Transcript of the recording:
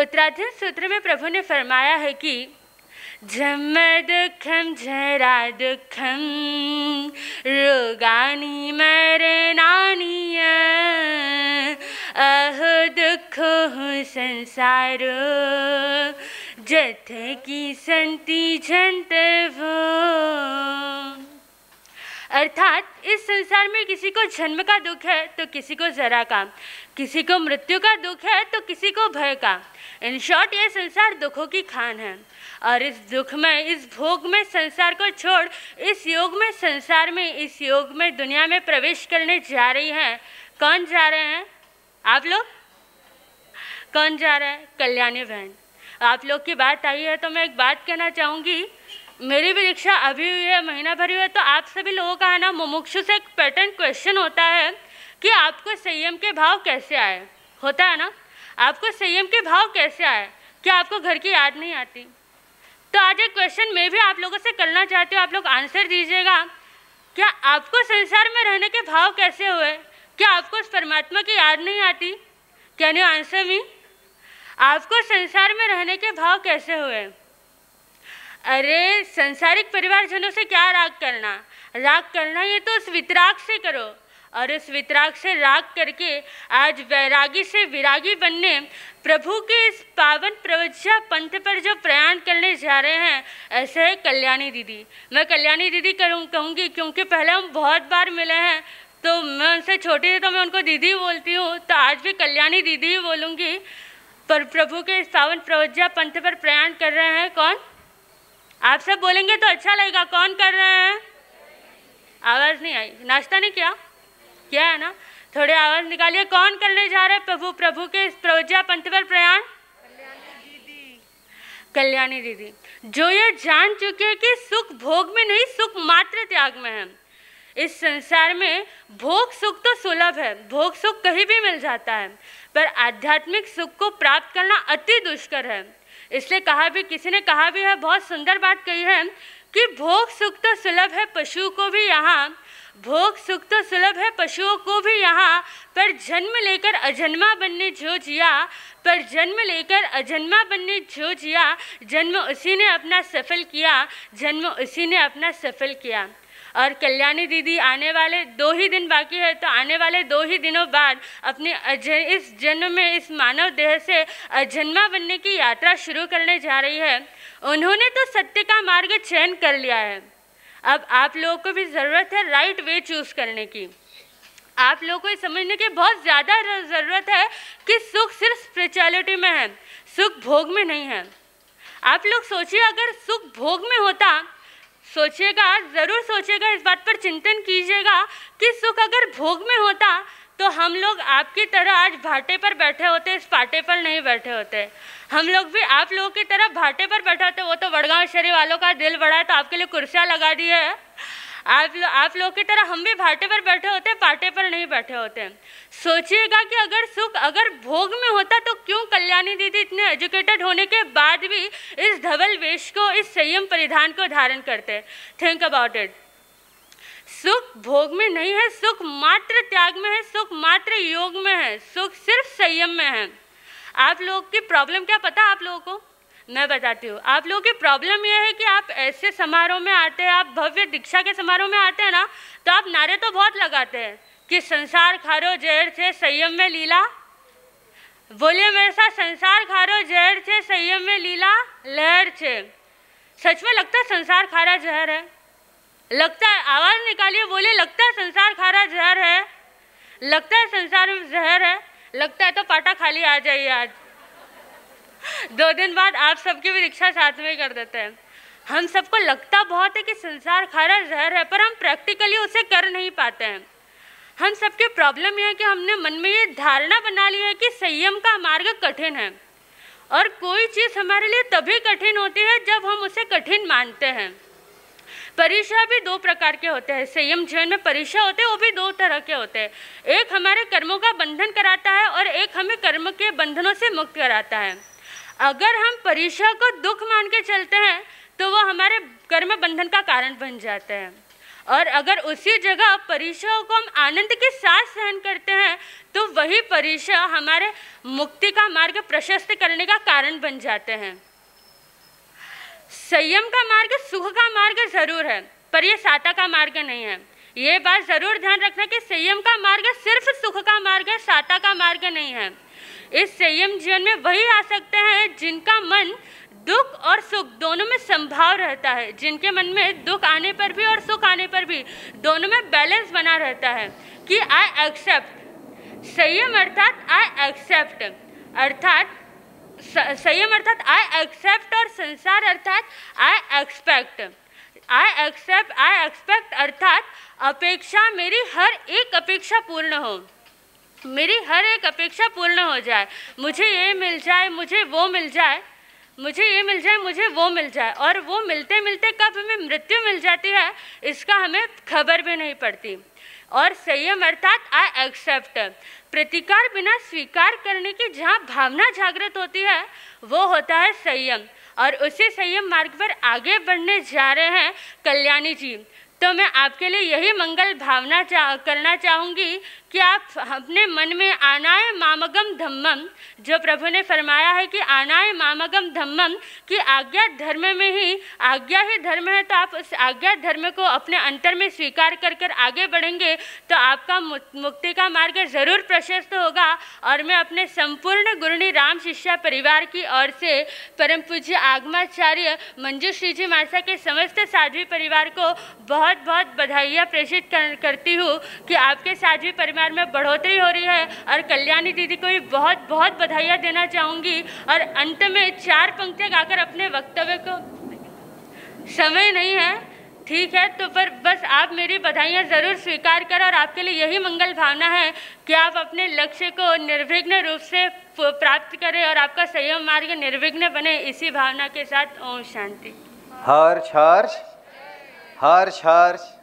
उत्तराधीन सूत्र में प्रभु ने फरमाया है कि झम दुखम झरा दुखम रोगानी मरनानी अह दुख संसार जथ की संति झंत वो अर्थात इस संसार में किसी को जन्म का दुख है तो किसी को जरा का किसी को मृत्यु का दुख है तो किसी को भय का इन शॉर्ट ये संसार दुखों की खान है और इस दुख में इस भोग में संसार को छोड़ इस योग में संसार में इस योग में दुनिया में प्रवेश करने जा रही हैं कौन जा रहे हैं आप लोग कौन जा रहे हैं कल्याणी बहन आप लोग की बात आई है तो मैं एक बात कहना चाहूँगी मेरी भी रिक्शा अभी हुई है महीना भरी हुई है तो आप सभी लोगों का है ना मुमुक्षु से एक पैटर्न क्वेश्चन होता है कि आपको संयम के भाव कैसे आए होता है ना आपको संयम के भाव कैसे आए क्या आपको घर की याद नहीं आती तो आज एक क्वेश्चन मैं भी आप लोगों से करना चाहती हूँ आप लोग आंसर दीजिएगा क्या आपको संसार में रहने के भाव कैसे हुए क्या आपको उस परमात्मा की याद नहीं आती कैन यू आंसर मी आपको संसार में रहने के भाव कैसे हुए अरे संसारिक परिवारजनों से क्या राग करना राग करना ये तो उस वितराग से करो और उस वितराग से राग करके आज वैरागी से विरागी बनने प्रभु के इस पावन प्रवज्या पंथ पर जो प्रयाण करने जा रहे हैं ऐसे है कल्याणी दीदी मैं कल्याणी दीदी करूँ कहूँगी क्योंकि पहले हम बहुत बार मिले हैं तो मैं उनसे छोटी थी तो मैं उनको दीदी बोलती हूँ तो आज भी कल्याणी दीदी ही बोलूँगी पर प्रभु के इस पावन प्रवज्या पंथ पर प्रयाण कर रहे हैं कौन आप सब बोलेंगे तो अच्छा लगेगा कौन कर रहे हैं आवाज़ नहीं आई नाश्ता नहीं किया क्या है ना थोड़े आवाज़ निकालिए कौन करने जा रहे प्रभु प्रभु के प्रवज्ञा पंथवर प्रयाण कल्याणी दीदी जो ये जान चुके हैं कि सुख भोग में नहीं सुख मात्र त्याग में है इस संसार में भोग सुख तो सुलभ है भोग सुख कहीं भी मिल जाता है पर आध्यात्मिक सुख को प्राप्त करना अति दुष्कर है इसलिए कहा भी किसी ने कहा भी है बहुत सुंदर बात कही है कि भोग सुख तो सुलभ है पशु को भी यहाँ भोग सुख तो सुलभ है पशुओं को भी यहाँ पर जन्म लेकर अजन्मा बनने जो जिया पर जन्म लेकर अजन्मा बनने जो जिया जन्म उसी ने अपना सफल किया जन्म उसी ने अपना सफल किया और कल्याणी दीदी आने वाले दो ही दिन बाकी है तो आने वाले दो ही दिनों बाद अपने इस जन्म में इस मानव देह से अजन्मा बनने की यात्रा शुरू करने जा रही है उन्होंने तो सत्य का मार्ग चयन कर लिया है अब आप लोगों को भी ज़रूरत है राइट वे चूज़ करने की आप लोगों को ये समझने की बहुत ज़्यादा ज़रूरत है कि सुख सिर्फ स्पिरिचुअलिटी में है सुख भोग में नहीं है आप लोग सोचिए अगर सुख भोग में होता सोचेगा ज़रूर सोचेगा इस बात पर चिंतन कीजिएगा कि सुख अगर भोग में होता तो हम लोग आपकी तरह आज भाटे पर बैठे होते इस पाटे पर नहीं बैठे होते हम लोग भी आप लोगों की तरह भाटे पर बैठे होते वो तो वड़गांव शरीर वालों का दिल बढ़ा है तो आपके लिए कुर्सियाँ लगा दी है आप लो, आप लोग की तरह हम भी भाटे पर बैठे होते हैं पाटे पर नहीं बैठे होते हैं सोचिएगा कि अगर सुख अगर भोग में होता तो क्यों कल्याणी दीदी इतने एजुकेटेड होने के बाद भी इस धवल वेश को इस संयम परिधान को धारण करते हैं थिंक अबाउट इट सुख भोग में नहीं है सुख मात्र त्याग में है सुख मात्र योग में है सुख सिर्फ संयम में है आप लोग की प्रॉब्लम क्या पता आप लोगों को मैं बताती हूँ आप लोगों की प्रॉब्लम यह है कि आप ऐसे समारोह में आते हैं आप भव्य दीक्षा के समारोह में आते हैं ना तो आप नारे तो बहुत लगाते हैं कि संसार खारो जहर से संयम में लीला बोलिए मेरे साथ संसार खारो जहर से संयम में लीला लहर छे सच में लगता है संसार खारा जहर है लगता है आवाज़ निकालिए बोलिए लगता है संसार खारा जहर है लगता है संसार में जहर है लगता है तो पाटा खाली आ जाइए आज दो दिन बाद आप सबकी भी रिक्शा साथ में कर देते हैं हम सबको लगता बहुत है कि संसार खारा जहर है पर हम प्रैक्टिकली उसे कर नहीं पाते हैं हम सबके प्रॉब्लम यह है कि हमने मन में ये धारणा बना ली है कि संयम का मार्ग कठिन है और कोई चीज़ हमारे लिए तभी कठिन होती है जब हम उसे कठिन मानते हैं परीक्षा भी दो प्रकार के होते हैं संयम जीवन में परीक्षा होते हैं वो भी दो तरह के होते हैं एक हमारे कर्मों का बंधन कराता है और एक हमें कर्म के बंधनों से मुक्त कराता है अगर हम परीक्षा को दुख मान के चलते हैं तो वो हमारे कर्म बंधन का कारण बन जाते हैं और अगर उसी जगह परीक्षा को हम आनंद के साथ सहन करते हैं तो वही परीक्षा हमारे मुक्ति का मार्ग प्रशस्त करने का कारण बन जाते हैं संयम का मार्ग सुख का मार्ग जरूर है पर यह साता का मार्ग नहीं है ये बात जरूर ध्यान रखना कि संयम का मार्ग सिर्फ सुख का मार्ग है साता का मार्ग नहीं है इस संयम जीवन में वही आ सकते हैं जिनका मन दुख और सुख दोनों में संभाव रहता है जिनके मन में दुख आने पर भी और सुख आने पर भी दोनों में बैलेंस बना रहता है कि आई एक्सेप्ट संयम अर्थात आई एक्सेप्ट अर्थात संयम अर्थात आई एक्सेप्ट और संसार अर्थात I expect I accept I expect अर्थात अपेक्षा मेरी हर एक अपेक्षा पूर्ण हो मेरी हर एक अपेक्षा पूर्ण हो जाए मुझे ये मिल जाए मुझे वो मिल जाए मुझे ये मिल जाए मुझे वो मिल जाए और वो मिलते मिलते कब हमें मृत्यु मिल जाती है इसका हमें खबर भी नहीं पड़ती और संयम अर्थात आई एक्सेप्ट प्रतिकार बिना स्वीकार करने की जहाँ भावना जागृत होती है वो होता है संयम और उसी संयम मार्ग पर आगे बढ़ने जा रहे हैं कल्याणी जी तो मैं आपके लिए यही मंगल भावना चा, करना चाहूँगी क्या अपने मन में आनाय मामगम धम्मम जो प्रभु ने फरमाया है कि आनाय मामगम धम्मम कि आज्ञा धर्म में ही आज्ञा ही धर्म है तो आप उस आज्ञा धर्म को अपने अंतर में स्वीकार कर कर आगे बढ़ेंगे तो आपका मुक्ति का मार्ग ज़रूर प्रशस्त होगा और मैं अपने संपूर्ण गुरुणी राम शिष्या परिवार की ओर से परम पूज्य आगमाचार्य मंजू श्री जी मासा के समस्त साध्वी परिवार को बहुत बहुत बधाइयाँ प्रेषित कर, करती हूँ कि आपके साध्वी परिवार परिवार में बढ़ोतरी हो रही है और कल्याणी दीदी को भी बहुत बहुत बधाइयाँ देना चाहूँगी और अंत में चार पंक्तियाँ गाकर अपने वक्तव्य को समय नहीं है ठीक है तो पर बस आप मेरी बधाइयाँ ज़रूर स्वीकार करें और आपके लिए यही मंगल भावना है कि आप अपने लक्ष्य को निर्विघ्न रूप से प्राप्त करें और आपका संयम मार्ग निर्विघ्न बने इसी भावना के साथ ओम शांति हर हर्ष हर हर्ष